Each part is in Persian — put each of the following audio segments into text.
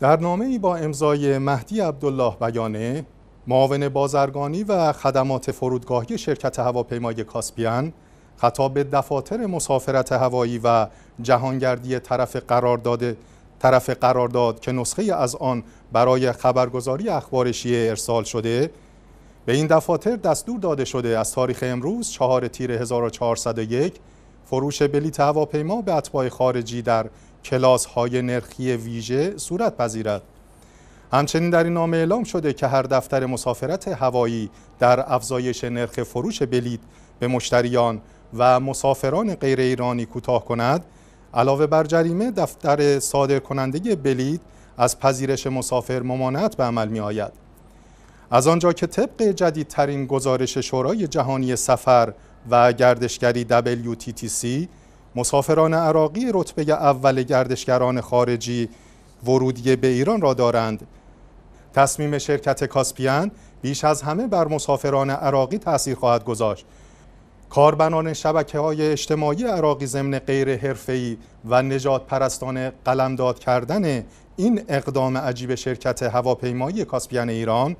در نامه ای با امضای مهدی عبدالله بیانه معاون بازرگانی و خدمات فرودگاهی شرکت هواپیمای کاسپیان خطاب به دفاتر مسافرت هوایی و جهانگردی طرف قرارداد طرف قرارداد که نسخه از آن برای خبرگزاری اخبارشی ارسال شده به این دفاتر دستور داده شده از تاریخ امروز 4 تیر 1401 فروش بلیت هواپیما به اتباع خارجی در کلاس های نرخی ویژه صورت پذیرد. همچنین در این نامه اعلام شده که هر دفتر مسافرت هوایی در افزایش نرخ فروش بلیت به مشتریان و مسافران غیر ایرانی کوتاه کند علاوه بر جریمه دفتر صادر کننده بلیت از پذیرش مسافر ممانعت به عمل می آید. از آنجا که طبق جدیدترین گزارش شورای جهانی سفر و گردشگری WTTC مسافران عراقی رتبه اول گردشگران خارجی ورودی به ایران را دارند تصمیم شرکت کاسپیان بیش از همه بر مسافران عراقی تاثیر خواهد گذاشت کاربنان شبکه های اجتماعی عراقی ضمن غیر حرفه‌ای و نجات پرستان قلمداد کردن این اقدام عجیب شرکت هواپیمایی کاسپیان ایران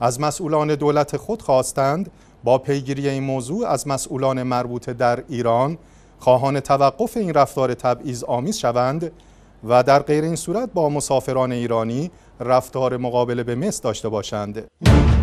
از مسئولان دولت خود خواستند با پیگیری این موضوع از مسئولان مربوطه در ایران خواهان توقف این رفتار تبعیض آمیز شوند و در غیر این صورت با مسافران ایرانی رفتار مقابله به مثل داشته باشند.